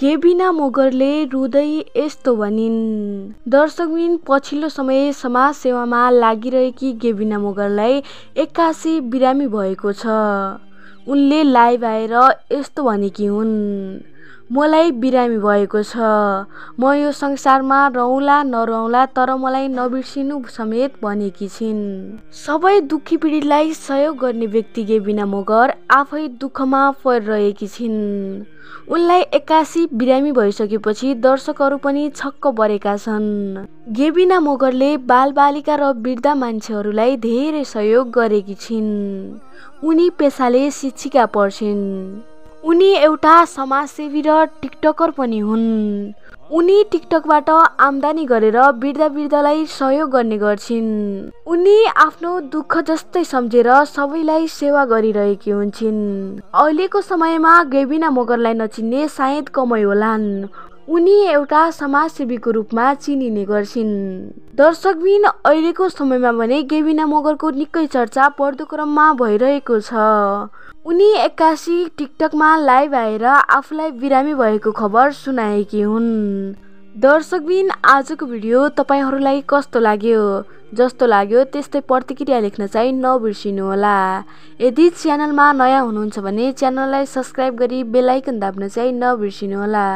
गेबिना मोगरले रुदै यस्तो भनिन् दर्शकबिन पछिल्लो समय समाजसेवामा लागिरहेकी गेबिना मोगरलाई एक्कासी बिरामी भएको छ उनले लाइभ आएर यस्तो भनेकी हुन् मलाई बिरामी भएको छ म यो संसारमा रहँला नरहँला तर मलाई नबिर्सिनु समेत भनेकी छिन् सबै दुःखी पीडितलाई सहयोग गर्ने व्यक्ति गेबिना मगर आफै दुःखमा परिरहेकी छिन् उनलाई एक्कासी बिरामी भइसकेपछि दर्शकहरू पनि छक्क परेका छन् गेबिना मगरले बालबालिका र वृद्ध मान्छेहरूलाई धेरै सहयोग गरेकी छिन् उनी पेसाले शिक्षिका पर्छिन् उनी एउटा समाजसेवी र टिकटकर पनि हुन् उनी टिकटकबाट आम्दानी गरेर वृद्ध वृद्धलाई सहयोग गर्ने गर्छिन् उनी आफ्नो दुःख जस्तै सम्झेर सबैलाई सेवा गरिरहेकी हुन्छन् अहिलेको समयमा गेबिना मगरलाई नचिन्ने सायद कमै होलान् उनी एउटा समाजसेवीको रूपमा चिनिने गर्छिन् दर्शकबिन अहिलेको समयमा भने गेविना मगरको निकै चर्चा बढ्दो क्रममा भइरहेको छ उनी एक्कासी टिकटकमा लाइभ आएर आफूलाई बिरामी भएको खबर सुनाएकी हुन् दर्शकबिन आजको भिडियो तपाईँहरूलाई कस्तो लाग्यो जस्तो लाग्यो त्यस्तै प्रतिक्रिया लेख्न चाहिँ नबिर्सिनुहोला यदि च्यानलमा नयाँ हुनुहुन्छ भने च्यानललाई सब्सक्राइब गरी बेलायकन दाब्न चाहिँ नबिर्सिनुहोला